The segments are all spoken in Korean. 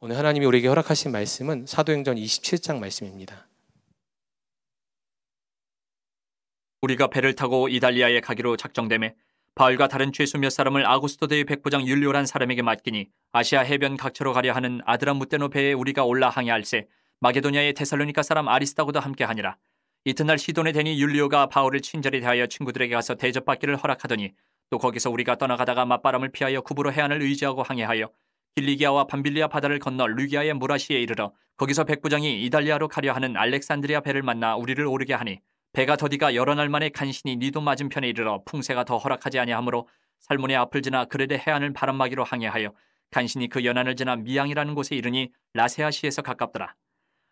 오늘 하나님이 우리에게 허락하신 말씀은 사도행전 27장 말씀입니다. 우리가 배를 타고 이달리아에 가기로 작정됨에 바울과 다른 죄수 몇 사람을 아고스토 대의 백부장 율리오란 사람에게 맡기니 아시아 해변 각처로 가려 하는 아드라 무떼노 배에 우리가 올라 항해할세 마게도니아의 테살로니카 사람 아리스타고도 함께하니라 이튿날 시돈에 대니 율리오가 바울을 친절히 대하여 친구들에게 가서 대접받기를 허락하더니 또 거기서 우리가 떠나가다가 맞바람을 피하여 구부로 해안을 의지하고 항해하여 빌리기아와 반빌리아 바다를 건너 루기아의 무라시에 이르러 거기서 백부장이 이달리아로 가려 하는 알렉산드리아 배를 만나 우리를 오르게 하니 배가 더디가 여러 날 만에 간신히 니도 맞은편에 이르러 풍세가 더 허락하지 아니하므로 살몬의 앞을 지나 그레데 해안을 바람막이로 항해하여 간신히 그 연안을 지나 미양이라는 곳에 이르니 라세아시에서 가깝더라.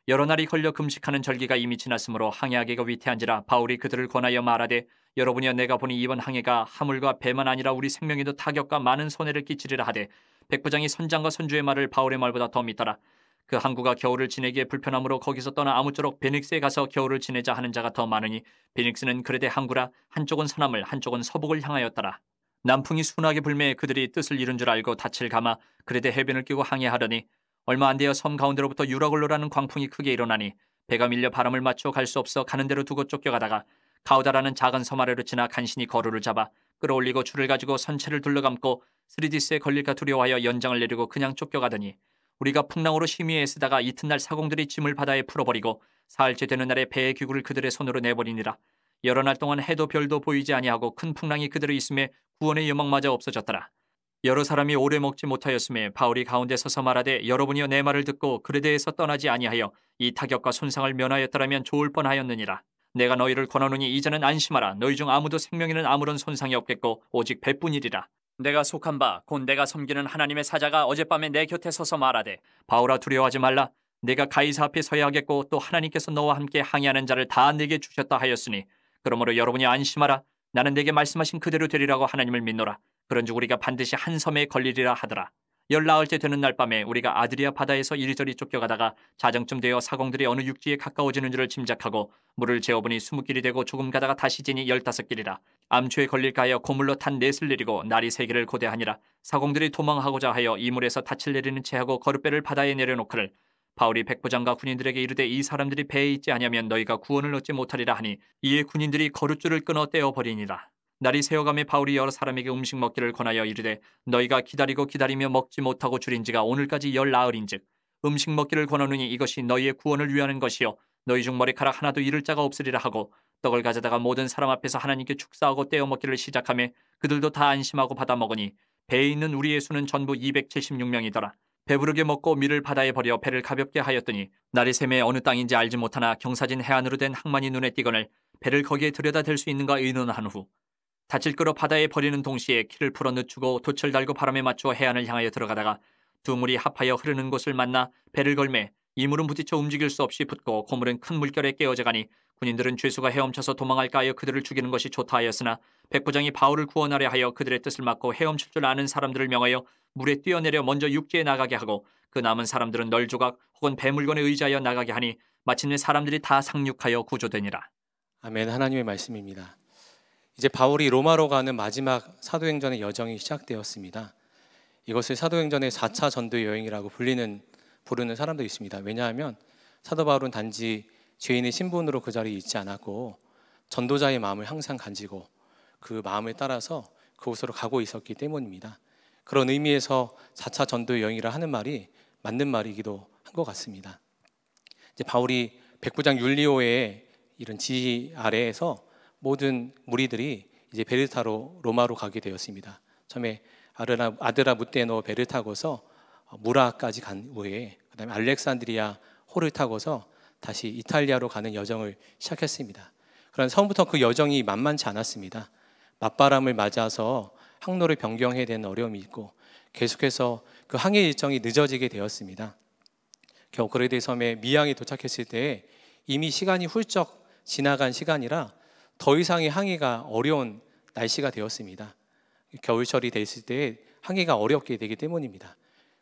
여러 날이 걸려 금식하는 절기가 이미 지났으므로 항해하기가 위태한지라 바울이 그들을 권하여 말하되 여러분이여 내가 보니 이번 항해가 하물과 배만 아니라 우리 생명에도 타격과 많은 손해를 끼치리라 하되 백부장이 선장과 선주의 말을 바울의 말보다 더 믿더라. 그 항구가 겨울을 지내기에 불편함으로 거기서 떠나 아무쪼록 베닉스에 가서 겨울을 지내자 하는 자가 더 많으니 베닉스는 그레대 항구라 한쪽은 서남을 한쪽은 서북을 향하였더라. 남풍이 순하게 불매 해 그들이 뜻을 이룬 줄 알고 닻을 감아 그레대 해변을 끼고 항해하려니 얼마 안 되어 섬 가운데로부터 유라골로라는 광풍이 크게 일어나니 배가 밀려 바람을 맞춰갈 수 없어 가는 대로 두고 쫓겨가다가 가우다라는 작은 섬 아래로 지나 간신히 거루를 잡아 끌어올리고 줄을 가지고 선체를 둘러감고 스리디스에 걸릴까 두려워하여 연장을 내리고 그냥 쫓겨가더니 우리가 풍랑으로 심히 에쓰다가 이튿날 사공들이 짐을 바다에 풀어버리고 사흘째 되는 날에 배의 귀구를 그들의 손으로 내버리니라. 여러 날 동안 해도 별도 보이지 아니하고 큰 풍랑이 그들의 있음에 구원의 여망마저 없어졌더라. 여러 사람이 오래 먹지 못하였음에 바울이 가운데 서서 말하되 여러분이여 내 말을 듣고 그레데에서 떠나지 아니하여 이 타격과 손상을 면하였더라면 좋을 뻔하였느니라. 내가 너희를 권하노니 이제는 안심하라. 너희 중 아무도 생명에는 아무런 손상이 없겠고 오직 배뿐이리라. 내가 속한 바 곧 내가 섬기는 하나님의 사자가 어젯밤에 내 곁에 서서 말하되 바울아 두려워하지 말라. 내가 가이사 앞에 서야 하겠고 또 하나님께서 너와 함께 항의하는 자를 다 내게 주셨다 하였으니 그러므로 여러분이 안심하라. 나는 내게 말씀하신 그대로 되리라고 하나님을 믿노라. 그런즉 우리가 반드시 한 섬에 걸리리라 하더라. 열나흘째 되는 날 밤에 우리가 아드리아 바다에서 이리저리 쫓겨가다가 자정쯤 되어 사공들이 어느 육지에 가까워지는 줄을 짐작하고 물을 재어보니 스무 길이 되고 조금 가다가 다시 지니 열다섯 길이라 암초에 걸릴까 하여 고물로 탄 넷을 내리고 날이 세 개를 고대하니라 사공들이 도망하고자 하여 이물에서 닻을 내리는 채하고 거룻배를 바다에 내려놓거를 바울이 백부장과 군인들에게 이르되 이 사람들이 배에 있지 아니하면 너희가 구원을 얻지 못하리라 하니 이에 군인들이 거룻줄을 끊어 떼어 버리니라 날이 새어감에 바울이 여러 사람에게 음식 먹기를 권하여 이르되 너희가 기다리고 기다리며 먹지 못하고 줄인 지가 오늘까지 열 나흘인즉 음식 먹기를 권하느니 이것이 너희의 구원을 위하는 것이요 너희 중 머리카락 하나도 잃을 자가 없으리라 하고 떡을 가져다가 모든 사람 앞에서 하나님께 축사하고 떼어 먹기를 시작하며 그들도 다 안심하고 받아 먹으니 배에 있는 우리의 수는 전부 276명이더라 배부르게 먹고 밀을 바다에 버려 배를 가볍게 하였더니 날이 샘에 어느 땅인지 알지 못하나 경사진 해안으로 된 항만이 눈에 띄거늘 배를 거기에 들여다 댈수 있는가 의논한 후 닻을 끌어 바다에 버리는 동시에 키를 풀어 늦추고 돛을 달고 바람에 맞추어 해안을 향하여 들어가다가 두 물이 합하여 흐르는 곳을 만나 배를 걸매 이물은 부딪혀 움직일 수 없이 붙고 고물은 큰 물결에 깨어져가니 군인들은 죄수가 헤엄쳐서 도망할까 하여 그들을 죽이는 것이 좋다 하였으나 백부장이 바울을 구원하려 하여 그들의 뜻을 막고 헤엄칠 줄 아는 사람들을 명하여 물에 뛰어내려 먼저 육지에 나가게 하고 그 남은 사람들은 널조각 혹은 배물건에 의지하여 나가게 하니 마침내 사람들이 다 상륙하여 구조되니라. 아멘 하나님의 말씀입니다. 이제 바울이 로마로 가는 마지막 사도행전의 여정이 시작되었습니다. 이것을 사도행전의 4차 전도 여행이라고 불리는 부르는 사람도 있습니다. 왜냐하면 사도 바울은 단지 죄인의 신분으로 그 자리에 있지 않았고 전도자의 마음을 항상 간지고 그 마음을 따라서 그곳으로 가고 있었기 때문입니다. 그런 의미에서 4차 전도 여행이라 하는 말이 맞는 말이기도 한 것 같습니다. 이제 바울이 백부장 율리오의 이런 지 아래에서 모든 무리들이 이제 배를 타로 로마로 가게 되었습니다. 처음에 아르라, 아드라무테노 배를 타고서 어, 무라까지 간 후에 그다음에 알렉산드리아 호를 타고서 다시 이탈리아로 가는 여정을 시작했습니다. 그런 처음부터 그 여정이 만만치 않았습니다. 맞바람을 맞아서 항로를 변경해야 되는 어려움이 있고 계속해서 그 항해 일정이 늦어지게 되었습니다. 겨우 그레데 섬에 미양에 도착했을 때 이미 시간이 훌쩍 지나간 시간이라 더 이상의 항해가 어려운 날씨가 되었습니다. 겨울철이 됐을 때 항해가 어렵게 되기 때문입니다.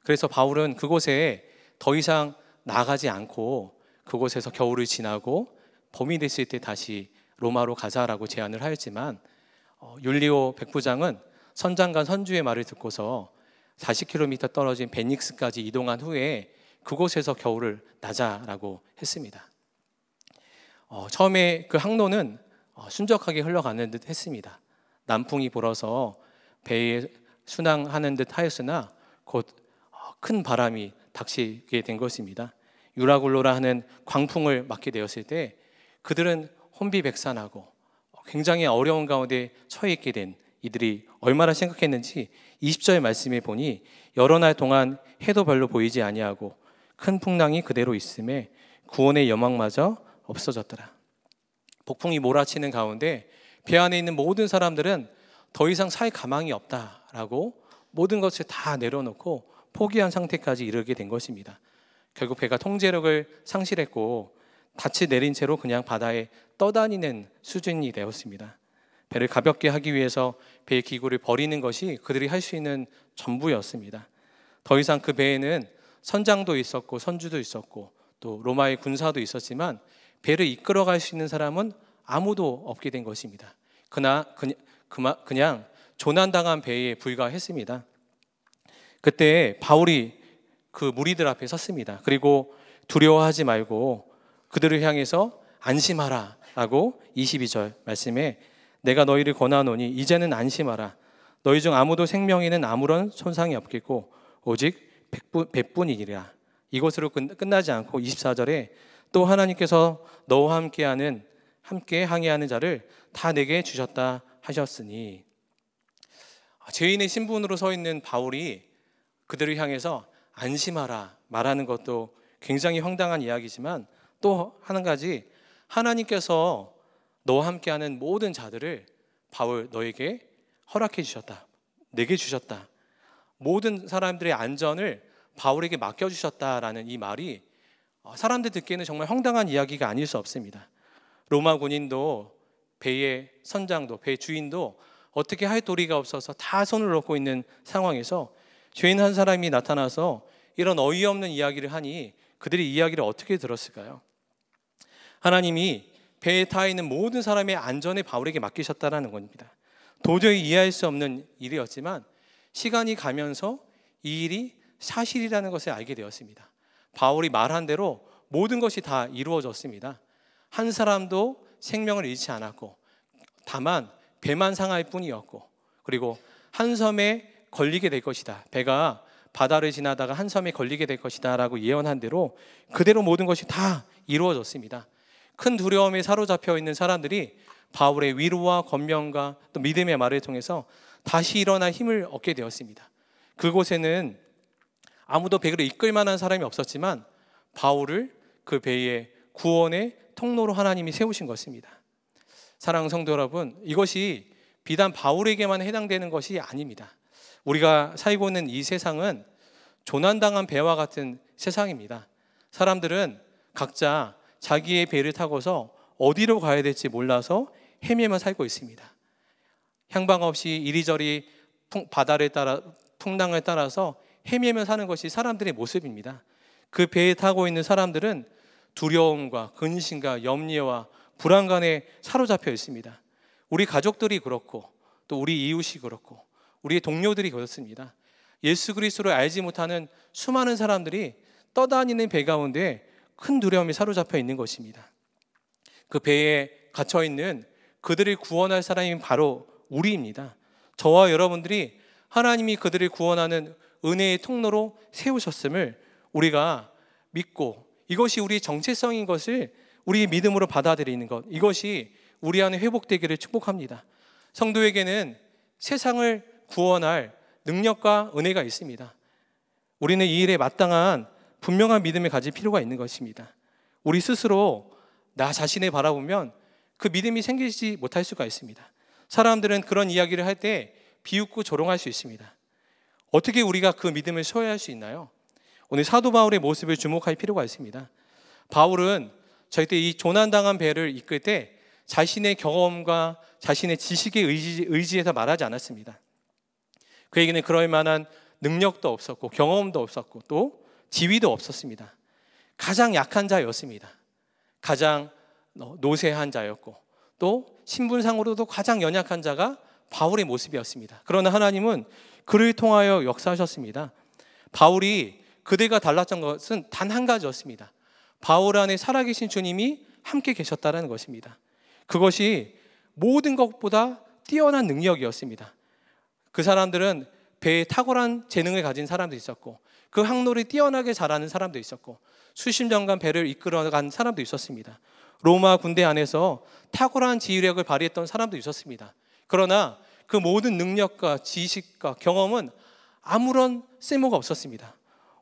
그래서 바울은 그곳에 더 이상 나가지 않고 그곳에서 겨울을 지나고 봄이 됐을 때 다시 로마로 가자라고 제안을 하였지만 어, 율리오 백부장은 선장관 선주의 말을 듣고서 40km 떨어진 베닉스까지 이동한 후에 그곳에서 겨울을 나자라고 했습니다. 어, 처음에 그 항로는 어, 순적하게 흘러가는 듯 했습니다. 남풍이 불어서 배에 순항하는 듯 하였으나 곧큰 어, 바람이 닥치게 된 것입니다. 유라굴로라 하는 광풍을 맞게 되었을 때 그들은 혼비백산하고 굉장히 어려운 가운데 처해 있게 된 이들이 얼마나 생각했는지 20절 말씀에 보니 여러 날 동안 해도 별로 보이지 아니하고 큰 풍랑이 그대로 있음에 구원의 여망마저 없어졌더라. 폭풍이 몰아치는 가운데 배 안에 있는 모든 사람들은 더 이상 살 가망이 없다라고 모든 것을 다 내려놓고 포기한 상태까지 이르게 된 것입니다. 결국 배가 통제력을 상실했고 닻이 내린 채로 그냥 바다에 떠다니는 수준이 되었습니다. 배를 가볍게 하기 위해서 배의 기구를 버리는 것이 그들이 할 수 있는 전부였습니다. 더 이상 그 배에는 선장도 있었고 선주도 있었고 또 로마의 군사도 있었지만 배를 이끌어갈 수 있는 사람은 아무도 없게 된 것입니다. 그나 그냥, 그마, 그냥 조난당한 배에 불과했습니다. 그때 바울이 그 무리들 앞에 섰습니다. 그리고 두려워하지 말고 그들을 향해서 안심하라 라고 22절 말씀에 내가 너희를 권하노니 이제는 안심하라 너희 중 아무도 생명에는 아무런 손상이 없겠고 오직 백뿐, 백뿐이니라 이것으로 끝나지 않고 24절에 또 하나님께서 너와 함께하는 함께 항해하는 자를 다 내게 주셨다 하셨으니 아, 죄인의 신분으로 서 있는 바울이 그들을 향해서 안심하라 말하는 것도 굉장히 황당한 이야기지만 또하한 가지 하나님께서 너와 함께하는 모든 자들을 바울 너에게 허락해 주셨다 내게 주셨다 모든 사람들의 안전을 바울에게 맡겨 주셨다라는 이 말이 어, 사람들 듣기에는 정말 황당한 이야기가 아닐 수 없습니다. 로마 군인도 배의 선장도 배 주인도 어떻게 할 도리가 없어서 다 손을 놓고 있는 상황에서 죄인 한 사람이 나타나서 이런 어이없는 이야기를 하니 그들이 이야기를 어떻게 들었을까요? 하나님이 배에 타 있는 모든 사람의 안전을 바울에게 맡기셨다라는 겁니다. 도저히 이해할 수 없는 일이었지만 시간이 가면서 이 일이 사실이라는 것을 알게 되었습니다. 바울이 말한 대로 모든 것이 다 이루어졌습니다. 한 사람도 생명을 잃지 않았고 다만 배만 상할 뿐이었고 그리고 한 섬에 걸리게 될 것이다. 배가 바다를 지나다가 한 섬에 걸리게 될 것이다라고 예언한 대로 그대로 모든 것이 다 이루어졌습니다. 큰 두려움에 사로잡혀 있는 사람들이 바울의 위로와 권면과 또 믿음의 말을 통해서 다시 일어나 힘을 얻게 되었습니다. 그곳에는 아무도 배를 이끌 만한 사람이 없었지만 바울을 그배의 구원의 통로로 하나님이 세우신 것입니다. 사랑 성도 여러분, 이것이 비단 바울에게만 해당되는 것이 아닙니다. 우리가 살고 있는 이 세상은 조난당한 배와 같은 세상입니다. 사람들은 각자 자기의 배를 타고서 어디로 가야 될지 몰라서 헤매만 살고 있습니다. 향방 없이 이리저리 바다를 따라 풍랑을 따라서 헤매며 사는 것이 사람들의 모습입니다. 그 배에 타고 있는 사람들은 두려움과 근심과 염려와 불안감에 사로잡혀 있습니다. 우리 가족들이 그렇고 또 우리 이웃이 그렇고 우리의 동료들이 그렇습니다. 예수 그리스도를 알지 못하는 수많은 사람들이 떠다니는 배 가운데 큰 두려움이 사로잡혀 있는 것입니다. 그 배에 갇혀 있는 그들을 구원할 사람이 바로 우리입니다. 저와 여러분들이 하나님이 그들을 구원하는 은혜의 통로로 세우셨음을 우리가 믿고 이것이 우리 정체성인 것을 우리 믿음으로 받아들이는 것 이것이 우리 안에 회복되기를 축복합니다. 성도에게는 세상을 구원할 능력과 은혜가 있습니다. 우리는 이 일에 마땅한 분명한 믿음을 가질 필요가 있는 것입니다. 우리 스스로 나 자신을 바라보면 그 믿음이 생기지 못할 수가 있습니다. 사람들은 그런 이야기를 할 때 비웃고 조롱할 수 있습니다. 어떻게 우리가 그 믿음을 소유할 수 있나요? 오늘 사도 바울의 모습을 주목할 필요가 있습니다. 바울은 절대 이 조난당한 배를 이끌 때 자신의 경험과 자신의 지식에 의지, 의지해서 말하지 않았습니다. 그에게는 그럴 만한 능력도 없었고 경험도 없었고 또 지위도 없었습니다. 가장 약한 자였습니다. 가장 어, 노쇠한 자였고 또 신분상으로도 가장 연약한 자가 바울의 모습이었습니다. 그러나 하나님은 그를 통하여 역사하셨습니다. 바울이 그대가 달랐던 것은 단 한 가지였습니다. 바울 안에 살아계신 주님이 함께 계셨다는 것입니다. 그것이 모든 것보다 뛰어난 능력이었습니다. 그 사람들은 배에 탁월한 재능을 가진 사람도 있었고 그 항로를 뛰어나게 잘하는 사람도 있었고 수십 년간 배를 이끌어간 사람도 있었습니다. 로마 군대 안에서 탁월한 지휘력을 발휘했던 사람도 있었습니다. 그러나 그 모든 능력과 지식과 경험은 아무런 쓸모가 없었습니다.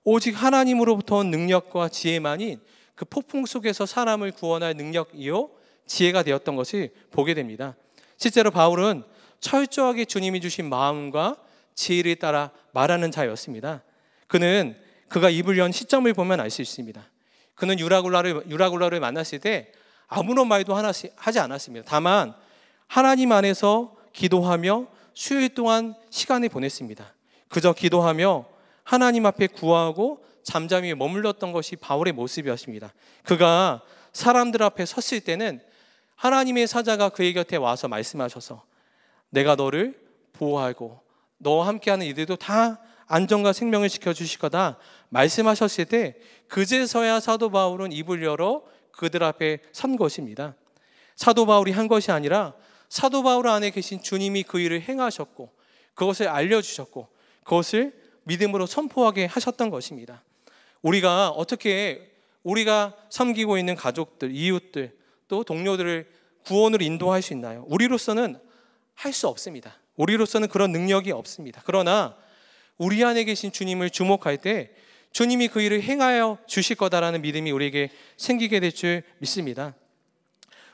오직 하나님으로부터 온 능력과 지혜만이 그 폭풍 속에서 사람을 구원할 능력이요 지혜가 되었던 것을 보게 됩니다. 실제로 바울은 철저하게 주님이 주신 마음과 지혜를 따라 말하는 자였습니다. 그는 그가 입을 연 시점을 보면 알 수 있습니다. 그는 유라굴라를 유라굴라를 만났을 때 아무런 말도 하나 하지 않았습니다. 다만 하나님 안에서 기도하며 수요일 동안 시간을 보냈습니다. 그저 기도하며 하나님 앞에 구하고 잠잠히 머물렀던 것이 바울의 모습이었습니다. 그가 사람들 앞에 섰을 때는 하나님의 사자가 그의 곁에 와서 말씀하셔서 내가 너를 보호하고 너와 함께하는 이들도 다 안전과 생명을 지켜주실 거다 말씀하셨을 때 그제서야 사도 바울은 입을 열어 그들 앞에 선 것입니다. 사도 바울이 한 것이 아니라 사도 바울 안에 계신 주님이 그 일을 행하셨고 그것을 알려주셨고 그것을 믿음으로 선포하게 하셨던 것입니다. 우리가 어떻게 우리가 섬기고 있는 가족들, 이웃들, 또 동료들을 구원으로 인도할 수 있나요? 우리로서는 할 수 없습니다. 우리로서는 그런 능력이 없습니다. 그러나 우리 안에 계신 주님을 주목할 때 주님이 그 일을 행하여 주실 거다라는 믿음이 우리에게 생기게 될 줄 믿습니다.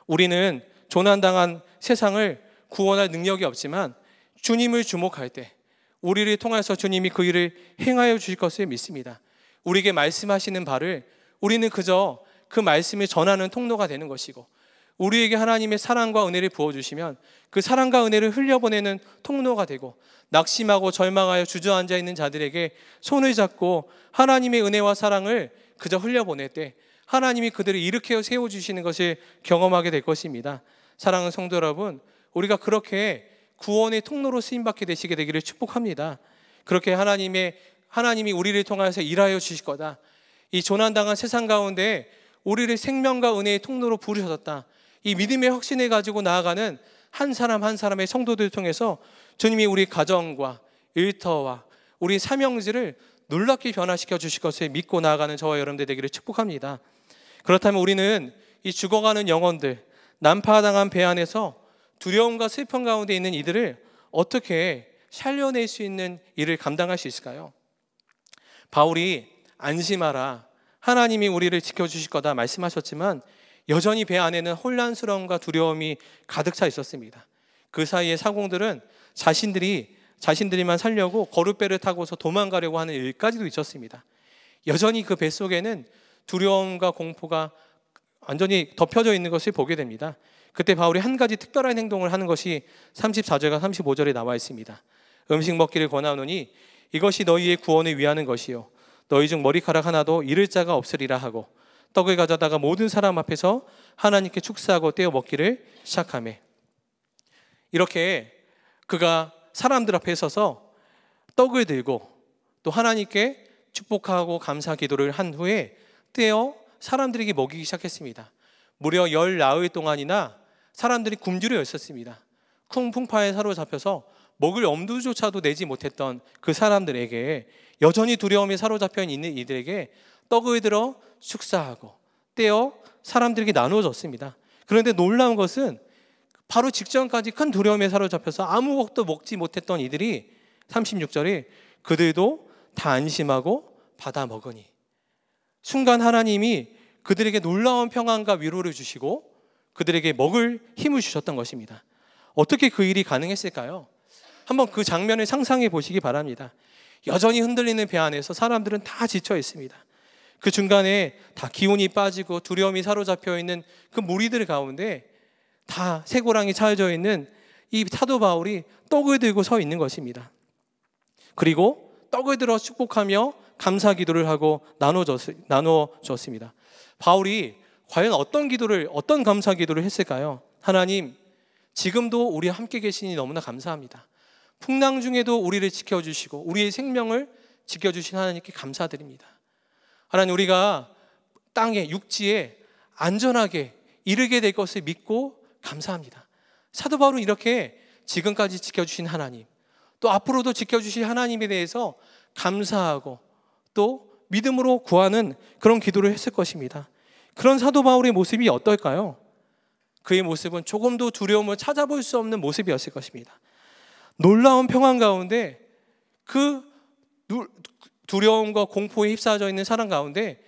우리는 조난당한 세상을 구원할 능력이 없지만 주님을 주목할 때 우리를 통해서 주님이 그 일을 행하여 주실 것을 믿습니다. 우리에게 말씀하시는 바를 우리는 그저 그 말씀을 전하는 통로가 되는 것이고 우리에게 하나님의 사랑과 은혜를 부어주시면 그 사랑과 은혜를 흘려보내는 통로가 되고 낙심하고 절망하여 주저앉아 있는 자들에게 손을 잡고 하나님의 은혜와 사랑을 그저 흘려보낼 때 하나님이 그들을 일으켜 세워주시는 것을 경험하게 될 것입니다. 사랑하는 성도 여러분, 우리가 그렇게 구원의 통로로 쓰임 받게 되시게 되기를 축복합니다. 그렇게 하나님의 하나님이 우리를 통하여서 일하여 주실 거다. 이 조난당한 세상 가운데 우리를 생명과 은혜의 통로로 부르셨다. 이 믿음의 확신을 가지고 나아가는 한 사람 한 사람의 성도들 통해서 주님이 우리 가정과 일터와 우리 사명지를 놀랍게 변화시켜 주실 것을 믿고 나아가는 저와 여러분들 되기를 축복합니다. 그렇다면 우리는 이 죽어가는 영혼들, 난파당한 배 안에서 두려움과 슬픔 가운데 있는 이들을 어떻게 살려낼 수 있는 일을 감당할 수 있을까요? 바울이 안심하라. 하나님이 우리를 지켜주실 거다 말씀하셨지만 여전히 배 안에는 혼란스러움과 두려움이 가득 차 있었습니다. 그 사이에 사공들은 자신들이 자신들이만 살려고 거룻배를 타고서 도망가려고 하는 일까지도 있었습니다. 여전히 그 뱃속에는 두려움과 공포가 완전히 덮여져 있는 것을 보게 됩니다. 그때 바울이 한 가지 특별한 행동을 하는 것이 34절과 35절에 나와 있습니다. 음식 먹기를 권하노니 이것이 너희의 구원을 위하는 것이요 너희 중 머리카락 하나도 잃을 자가 없으리라 하고 떡을 가져다가 모든 사람 앞에서 하나님께 축사하고 떼어 먹기를 시작하며 이렇게 그가 사람들 앞에 서서 떡을 들고 또 하나님께 축복하고 감사 기도를 한 후에 떼어 사람들에게 먹이기 시작했습니다. 무려 열 나흘 동안이나 사람들이 굶주려 있었습니다. 쿵 풍파에 사로잡혀서 먹을 엄두조차도 내지 못했던 그 사람들에게 여전히 두려움에 사로잡혀 있는 이들에게 떡을 들어 축사하고 떼어 사람들에게 나누어졌습니다. 그런데 놀라운 것은 바로 직전까지 큰 두려움에 사로잡혀서 아무것도 먹지 못했던 이들이 36절에 그들도 다 안심하고 받아 먹으니 순간 하나님이 그들에게 놀라운 평안과 위로를 주시고 그들에게 먹을 힘을 주셨던 것입니다. 어떻게 그 일이 가능했을까요? 한번 그 장면을 상상해 보시기 바랍니다. 여전히 흔들리는 배 안에서 사람들은 다 지쳐 있습니다. 그 중간에 다 기운이 빠지고 두려움이 사로잡혀 있는 그 무리들 가운데 다새고랑이 차여져 있는 이 사도 바울이 떡을 들고 서 있는 것입니다. 그리고 떡을 들어 축복하며 감사 기도를 하고 나눠줬습니다. 바울이 과연 어떤 기도를, 어떤 감사 기도를 했을까요? 하나님, 지금도 우리 함께 계시니 너무나 감사합니다. 풍랑 중에도 우리를 지켜주시고 우리의 생명을 지켜주신 하나님께 감사드립니다. 하나님, 우리가 땅에, 육지에 안전하게 이르게 될 것을 믿고 감사합니다. 사도 바울은 이렇게 지금까지 지켜주신 하나님, 또 앞으로도 지켜주실 하나님에 대해서 감사하고 또 믿음으로 구하는 그런 기도를 했을 것입니다. 그런 사도 바울의 모습이 어떨까요? 그의 모습은 조금도 두려움을 찾아볼 수 없는 모습이었을 것입니다. 놀라운 평안 가운데 그 두려움과 공포에 휩싸여 있는 사람 가운데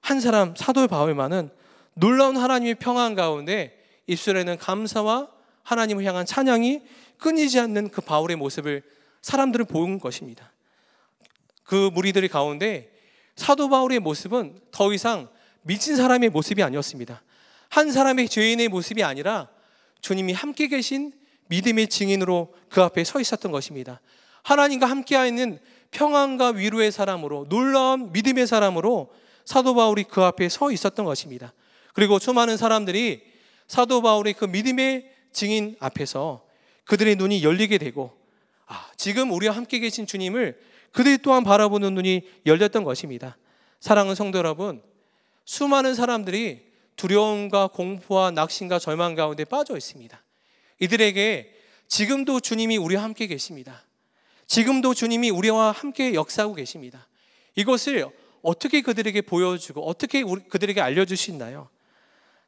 한 사람 사도 바울만은 놀라운 하나님의 평안 가운데 입술에는 감사와 하나님을 향한 찬양이 끊이지 않는 그 바울의 모습을 사람들은 본 것입니다. 그 무리들의 가운데 사도 바울의 모습은 더 이상 미친 사람의 모습이 아니었습니다. 한 사람의 죄인의 모습이 아니라 주님이 함께 계신 믿음의 증인으로 그 앞에 서 있었던 것입니다. 하나님과 함께 있는 평안과 위로의 사람으로 놀라운 믿음의 사람으로 사도 바울이 그 앞에 서 있었던 것입니다. 그리고 수많은 사람들이 사도 바울의 그 믿음의 증인 앞에서 그들의 눈이 열리게 되고 아, 지금 우리와 함께 계신 주님을 그들 이 또한 바라보는 눈이 열렸던 것입니다. 사랑하는 성도 여러분, 수많은 사람들이 두려움과 공포와 낙심과 절망 가운데 빠져 있습니다. 이들에게 지금도 주님이 우리와 함께 계십니다. 지금도 주님이 우리와 함께 역사하고 계십니다. 이것을 어떻게 그들에게 보여주고 어떻게 그들에게 알려주시나요?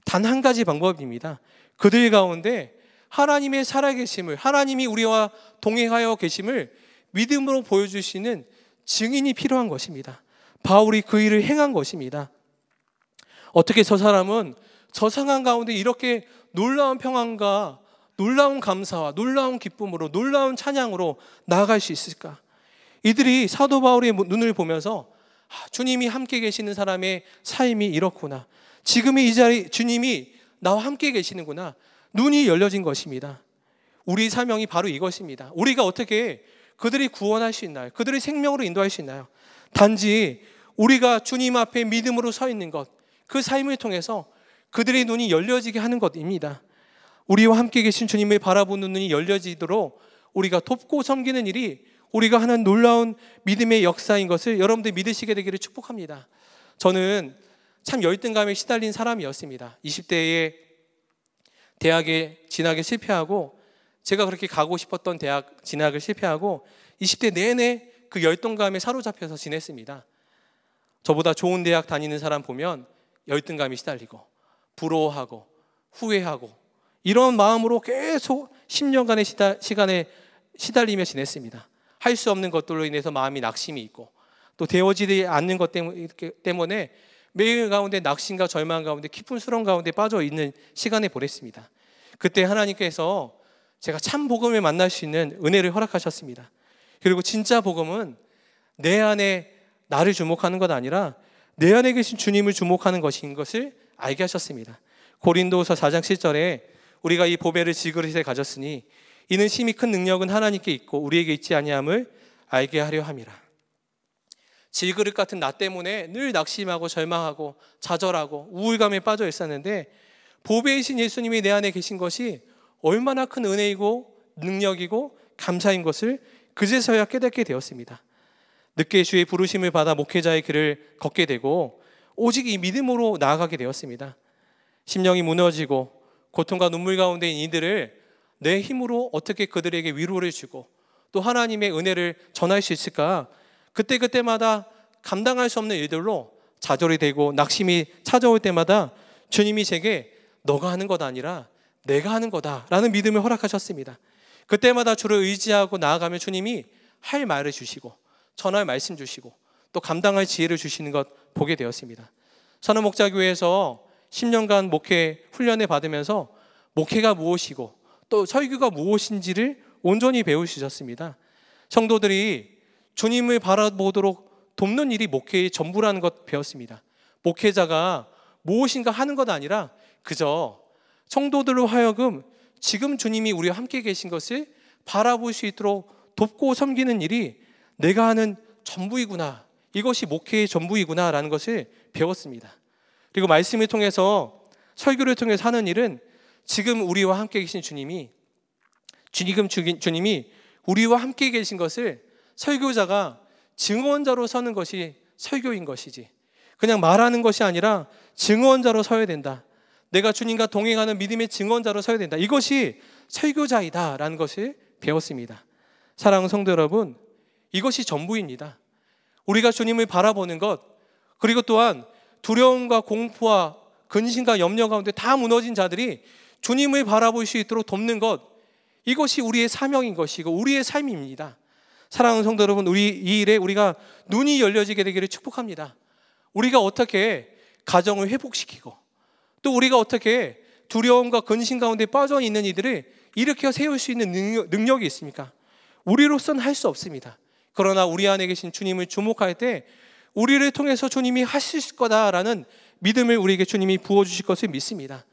단 한 가지 방법입니다. 그들 가운데 하나님의 살아계심을 하나님이 우리와 동행하여 계심을 믿음으로 보여주시는 증인이 필요한 것입니다. 바울이 그 일을 행한 것입니다. 어떻게 저 사람은 저 상황 가운데 이렇게 놀라운 평안과 놀라운 감사와 놀라운 기쁨으로 놀라운 찬양으로 나아갈 수 있을까? 이들이 사도 바울의 눈을 보면서 아, 주님이 함께 계시는 사람의 삶이 이렇구나. 지금의 이 자리 주님이 나와 함께 계시는구나. 눈이 열려진 것입니다. 우리 사명이 바로 이것입니다. 우리가 어떻게 그들이 구원할 수 있나요? 그들이 생명으로 인도할 수 있나요? 단지 우리가 주님 앞에 믿음으로 서 있는 것, 그 삶을 통해서 그들의 눈이 열려지게 하는 것입니다. 우리와 함께 계신 주님을 바라보는 눈이 열려지도록 우리가 돕고 섬기는 일이 우리가 하는 놀라운 믿음의 역사인 것을 여러분들 믿으시게 되기를 축복합니다. 저는 참 열등감에 시달린 사람이었습니다. 20대에 대학에 진학에 실패하고 제가 그렇게 가고 싶었던 대학 진학을 실패하고 20대 내내 그 열등감에 사로잡혀서 지냈습니다. 저보다 좋은 대학 다니는 사람 보면 열등감이 시달리고 부러워하고 후회하고 이런 마음으로 계속 10년간의 시달, 시간에 시달리며 지냈습니다. 할 수 없는 것들로 인해서 마음이 낙심이 있고 또 되어지지 않는 것 때문에 매일 가운데 낙심과 절망 가운데 깊은 수렁 가운데 빠져 있는 시간에 보냈습니다. 그때 하나님께서 제가 참 복음에 만날 수 있는 은혜를 허락하셨습니다. 그리고 진짜 복음은 내 안에 나를 주목하는 것 아니라 내 안에 계신 주님을 주목하는 것인 것을 알게 하셨습니다. 고린도서 4장 7절에 우리가 이 보배를 지그릇에 가졌으니 이는 심히 큰 능력은 하나님께 있고 우리에게 있지 아니함을 알게 하려 함이라. 질그릇 같은 나 때문에 늘 낙심하고 절망하고 좌절하고 우울감에 빠져 있었는데 보배이신 예수님이 내 안에 계신 것이 얼마나 큰 은혜이고 능력이고 감사인 것을 그제서야 깨닫게 되었습니다. 늦게 주의 부르심을 받아 목회자의 길을 걷게 되고 오직 이 믿음으로 나아가게 되었습니다. 심령이 무너지고 고통과 눈물 가운데 있는 이들을 내 힘으로 어떻게 그들에게 위로를 주고 또 하나님의 은혜를 전할 수 있을까? 그때그때마다 감당할 수 없는 일들로 좌절이 되고 낙심이 찾아올 때마다 주님이 제게 너가 하는 것 아니라 내가 하는 거다라는 믿음을 허락하셨습니다. 그때마다 주를 의지하고 나아가며 주님이 할 말을 주시고 전할 말씀 주시고 또 감당할 지혜를 주시는 것 보게 되었습니다. 선언 목자교회에서 10년간 목회 훈련을 받으면서 목회가 무엇이고 또 설교가 무엇인지를 온전히 배우셨습니다. 성도들이 주님을 바라보도록 돕는 일이 목회의 전부라는 것 배웠습니다. 목회자가 무엇인가 하는 것 아니라 그저 성도들로 하여금 지금 주님이 우리와 함께 계신 것을 바라볼 수 있도록 돕고 섬기는 일이 내가 하는 전부이구나. 이것이 목회의 전부이구나라는 것을 배웠습니다. 그리고 말씀을 통해서 설교를 통해 사는 일은 지금 우리와 함께 계신 주님이 지금 주님이 우리와 함께 계신 것을 설교자가 증언자로 서는 것이 설교인 것이지 그냥 말하는 것이 아니라 증언자로 서야 된다. 내가 주님과 동행하는 믿음의 증언자로 서야 된다. 이것이 설교자이다라는 것을 배웠습니다. 사랑하는 성도 여러분, 이것이 전부입니다. 우리가 주님을 바라보는 것, 그리고 또한 두려움과 공포와 근심과 염려 가운데 다 무너진 자들이 주님을 바라볼 수 있도록 돕는 것, 이것이 우리의 사명인 것이고 우리의 삶입니다. 사랑하는 성도 여러분, 우리 이 일에 우리가 눈이 열려지게 되기를 축복합니다. 우리가 어떻게 가정을 회복시키고 또 우리가 어떻게 두려움과 근심 가운데 빠져 있는 이들을 일으켜 세울 수 있는 능력, 이 있습니까? 우리로선 할 수 없습니다. 그러나 우리 안에 계신 주님을 주목할 때 우리를 통해서 주님이 하실 거다라는 믿음을 우리에게 주님이 부어 주실 것을 믿습니다.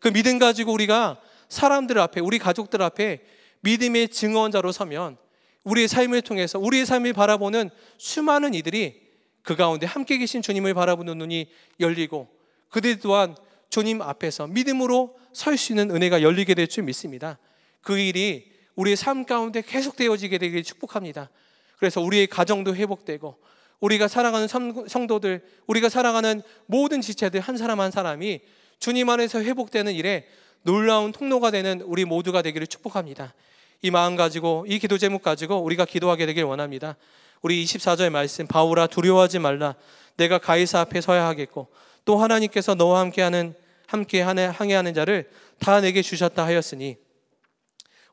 그 믿음 가지고 우리가 사람들 앞에 우리 가족들 앞에 믿음의 증언자로 서면 우리의 삶을 통해서 우리의 삶을 바라보는 수많은 이들이 그 가운데 함께 계신 주님을 바라보는 눈이 열리고 그들 또한 주님 앞에서 믿음으로 설 수 있는 은혜가 열리게 될 줄 믿습니다. 그 일이 우리의 삶 가운데 계속되어지게 되길 축복합니다. 그래서 우리의 가정도 회복되고 우리가 사랑하는 성도들, 우리가 사랑하는 모든 지체들 한 사람 한 사람이 주님 안에서 회복되는 일에 놀라운 통로가 되는 우리 모두가 되기를 축복합니다. 이 마음 가지고 이 기도 제목 가지고 우리가 기도하게 되길 원합니다. 우리 24절 말씀 바울아 두려워하지 말라 내가 가이사 앞에 서야 하겠고 또 하나님께서 너와 함께하는 함께 항해하는 자를 다 내게 주셨다 하였으니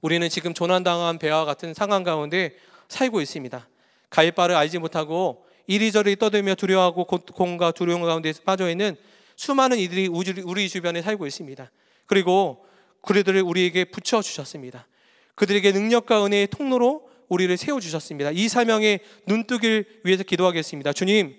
우리는 지금 조난당한 배와 같은 상황 가운데 살고 있습니다. 가일 바를 알지 못하고 이리저리 떠들며 두려워하고 공과 두려움 가운데서 빠져 있는 수많은 이들이 우리 주변에 살고 있습니다. 그리고 그들을 우리에게 붙여 주셨습니다. 그들에게 능력과 은혜의 통로로 우리를 세워 주셨습니다. 이사명에 눈뜨길 위해서 기도하겠습니다. 주님,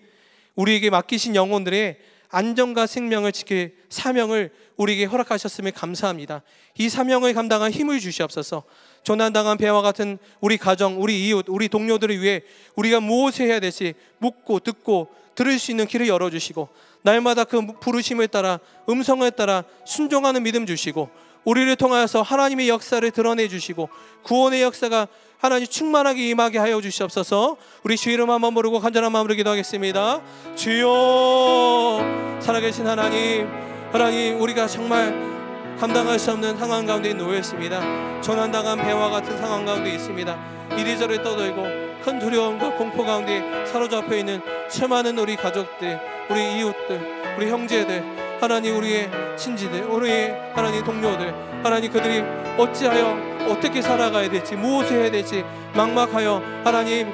우리에게 맡기신 영혼들의 안전과 생명을 지킬 사명을 우리에게 허락하셨음에 감사합니다. 이 사명을 감당한 힘을 주시옵소서. 조난당한 배와 같은 우리 가정, 우리 이웃, 우리 동료들을 위해 우리가 무엇을 해야 될지 묻고 듣고 들을 수 있는 길을 열어주시고 날마다 그 부르심을 따라 음성을 따라 순종하는 믿음 주시고 우리를 통하여서 하나님의 역사를 드러내 주시고 구원의 역사가 하나님 충만하게 임하게 하여 주시옵소서. 우리 주 이름 한번 부르고 간절한 마음으로 기도하겠습니다. 주여 살아계신 하나님, 하나님 우리가 정말 감당할 수 없는 상황 가운데 놓여 있습니다. 전환당한 배와 같은 상황 가운데 있습니다. 이리저리 떠돌고 큰 두려움과 공포 가운데 사로잡혀 있는 수많은 우리 가족들, 우리 이웃들, 우리 형제들, 하나님 우리의 친지들, 우리의 하나님 동료들, 하나님 그들이 어찌하여 어떻게 살아가야 될지, 무엇을 해야 될지 막막하여 하나님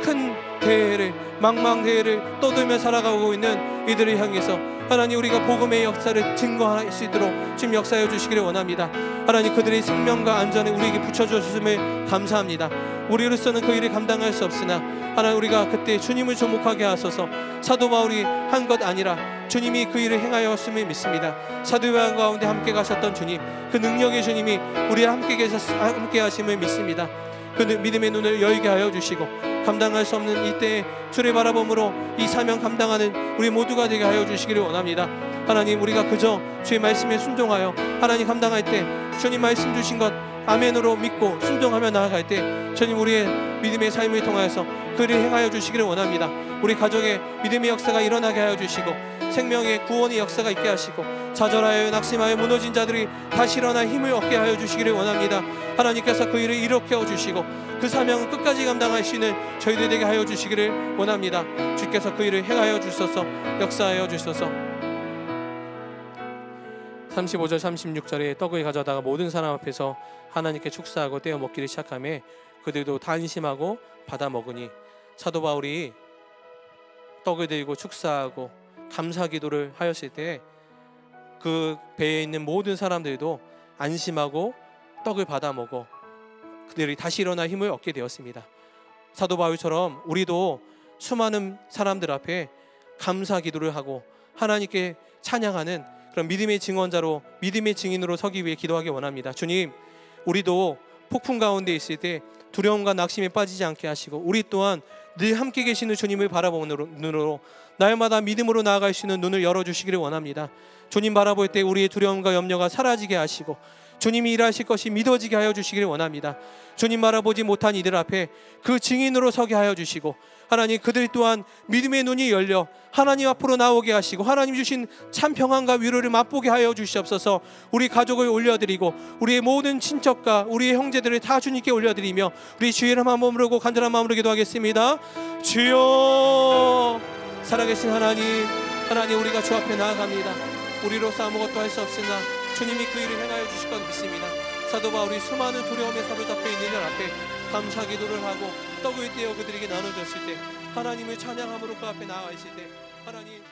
큰 대회를 망망대해를 떠들며 살아가고 있는 이들을 향해서 하나님 우리가 복음의 역사를 증거할 수 있도록 지금 역사해 주시기를 원합니다. 하나님 그들의 생명과 안전에 우리에게 붙여주셨음을 감사합니다. 우리로서는 그 일을 감당할 수 없으나 하나님 우리가 그때 주님을 주목하게 하소서 사도 바울이 한 것 아니라 주님이 그 일을 행하였음을 믿습니다. 사도요한 가운데 함께 가셨던 주님 그 능력의 주님이 우리와 함께 함께 하심을 믿습니다. 그 믿음의 눈을 열게 하여 주시고 감당할 수 없는 이때에 주를 바라봄으로 이 사명 감당하는 우리 모두가 되게 하여 주시기를 원합니다. 하나님 우리가 그저 주의 말씀에 순종하여 하나님 감당할 때 주님 말씀 주신 것 아멘으로 믿고 순종하며 나아갈 때 주님 우리의 믿음의 삶을 통하여서 그를 행하여 주시기를 원합니다. 우리 가정에 믿음의 역사가 일어나게 하여 주시고 생명의 구원의 역사가 있게 하시고 좌절하여 낙심하여 무너진 자들이 다시 일어나 힘을 얻게 하여 주시기를 원합니다. 하나님께서 그 일을 일으켜 주시고 그 사명을 끝까지 감당할 수 있는 저희들 되게 하여 주시기를 원합니다. 주께서 그 일을 행하여 주소서 역사하여 주소서 35절 36절에 떡을 가져다가 모든 사람 앞에서 하나님께 축사하고 떼어 먹기를 시작함에 그들도 단심하고 받아 먹으니 사도 바울이 떡을 들고 축사하고 감사 기도를 하였을 때 그 배에 있는 모든 사람들도 안심하고 떡을 받아 먹어 그들이 다시 일어나 힘을 얻게 되었습니다. 사도 바울처럼 우리도 수많은 사람들 앞에 감사 기도를 하고 하나님께 찬양하는 그런 믿음의 증언자로 믿음의 증인으로 서기 위해 기도하기 원합니다. 주님, 우리도 폭풍 가운데 있을 때 두려움과 낙심에 빠지지 않게 하시고 우리 또한 늘 함께 계시는 주님을 바라보는 눈으로 날마다 믿음으로 나아갈 수 있는 눈을 열어 주시기를 원합니다. 주님 바라볼 때 우리의 두려움과 염려가 사라지게 하시고 주님이 일하실 것이 믿어지게 하여 주시기를 원합니다. 주님 알아보지 못한 이들 앞에 그 증인으로 서게 하여 주시고 하나님 그들 또한 믿음의 눈이 열려 하나님 앞으로 나오게 하시고 하나님 주신 참 평안과 위로를 맛보게 하여 주시옵소서 우리 가족을 올려드리고 우리의 모든 친척과 우리의 형제들을 다 주님께 올려드리며 우리 주의 이름 몸으로 간절한 마음으로 기도하겠습니다 주여 살아계신 하나님 하나님 우리가 주 앞에 나아갑니다 우리로서 아무것도 할 수 없으나 주님이 그 일을 행하여 주실 건 믿습니다. 사도 바울이 수많은 두려움에 사로잡혀 있는 일 앞에 감사 기도를 하고 떡을 떼어 그들에게 나눠줬을 때 하나님을 찬양함으로 그 앞에 나와 있을 때 하나님